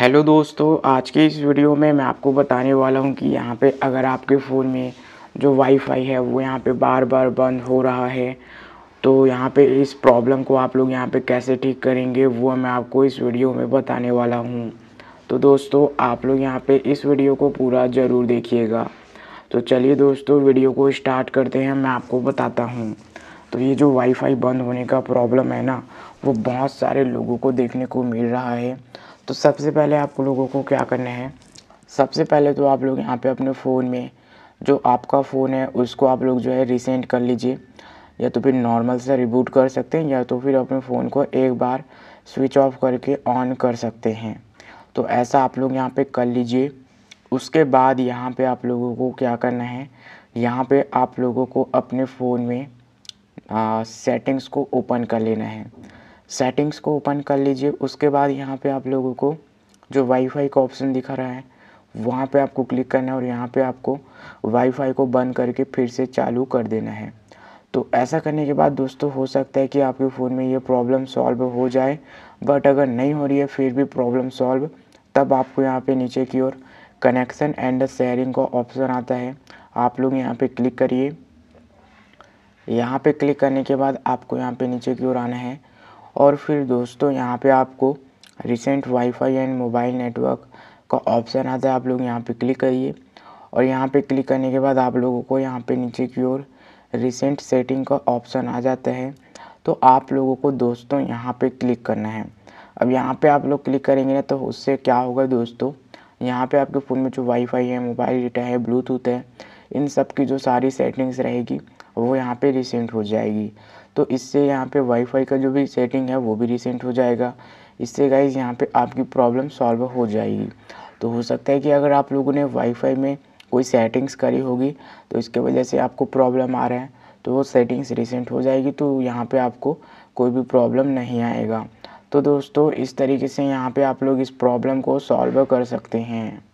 hello दोस्तों आज के इस वीडियो में मैं आपको बताने वाला हूं कि यहाँ पे अगर आपके फ़ोन में जो वाईफाई है वो यहाँ पे बार बार बंद हो रहा है तो यहाँ पे इस प्रॉब्लम को आप लोग यहाँ पे कैसे ठीक करेंगे वो मैं आपको इस वीडियो में बताने वाला हूँ तो दोस्तों आप लोग यहाँ पे इस वीडियो को पूरा ज़रूर देखिएगा तो चलिए दोस्तों वीडियो को स्टार्ट करते हैं मैं आपको बताता हूँ तो ये जो वाईफाई बंद होने का प्रॉब्लम है ना वो बहुत सारे लोगों को देखने को मिल रहा है तो सबसे पहले आप लोगों को क्या करना है सबसे पहले तो आप लोग यहाँ पे अपने फ़ोन में जो आपका फ़ोन है उसको आप लोग जो है रिसेंट कर लीजिए या तो फिर नॉर्मल से रिबूट कर सकते हैं या तो फिर अपने फ़ोन को एक बार स्विच ऑफ करके ऑन कर सकते हैं तो ऐसा आप लोग यहाँ पे कर लीजिए उसके बाद यहाँ पे आप लोगों को क्या करना है यहाँ पे आप लोगों को अपने फ़ोन में आ, सेटिंग्स को ओपन कर लेना है सेटिंग्स को ओपन कर लीजिए उसके बाद यहाँ पे आप लोगों को जो वाईफाई का ऑप्शन दिखा रहा है वहाँ पे आपको क्लिक करना है और यहाँ पे आपको वाईफाई को बंद करके फिर से चालू कर देना है तो ऐसा करने के बाद दोस्तों हो सकता है कि आपके फ़ोन में ये प्रॉब्लम सॉल्व हो जाए बट अगर नहीं हो रही है फिर भी प्रॉब्लम सॉल्व तब आपको यहाँ पे नीचे की ओर कनेक्शन एंड शेयरिंग का ऑप्शन आता है आप लोग यहाँ पे क्लिक करिए यहाँ पे क्लिक करने के बाद आपको यहाँ पे नीचे की ओर आना है और फिर दोस्तों यहाँ पे आपको recent WiFi and mobile network का ऑप्शन आता है आप लोग यहाँ पे क्लिक करिए और यहाँ पे क्लिक करने के बाद आप लोगों को यहाँ पे नीचे की ओर रिसेंट सेटिंग का ऑप्शन आ जाता है तो आप लोगों को दोस्तों यहाँ पे क्लिक करना है अब यहाँ पे आप लोग क्लिक करेंगे ना तो उससे क्या होगा दोस्तों यहाँ पे आपके फ़ोन में जो वाईफाई है मोबाइल डेटा है ब्लूटूथ है इन सब की जो सारी सेटिंग्स रहेगी वो यहाँ पे रिसेंट हो जाएगी तो इससे यहाँ पे वाईफाई का जो भी सेटिंग है वो भी रिसेंट हो जाएगा इससे गाइज यहाँ पे आपकी प्रॉब्लम सॉल्व हो जाएगी तो हो सकता है कि अगर आप लोगों ने वाईफाई में कोई सेटिंग्स करी होगी तो इसके वजह से आपको प्रॉब्लम आ रहा है तो वो सेटिंग्स रिसेंट हो जाएगी तो यहाँ पर आपको कोई भी प्रॉब्लम नहीं आएगा तो दोस्तों इस तरीके से यहाँ पर आप लोग इस प्रॉब्लम को सॉल्व कर सकते हैं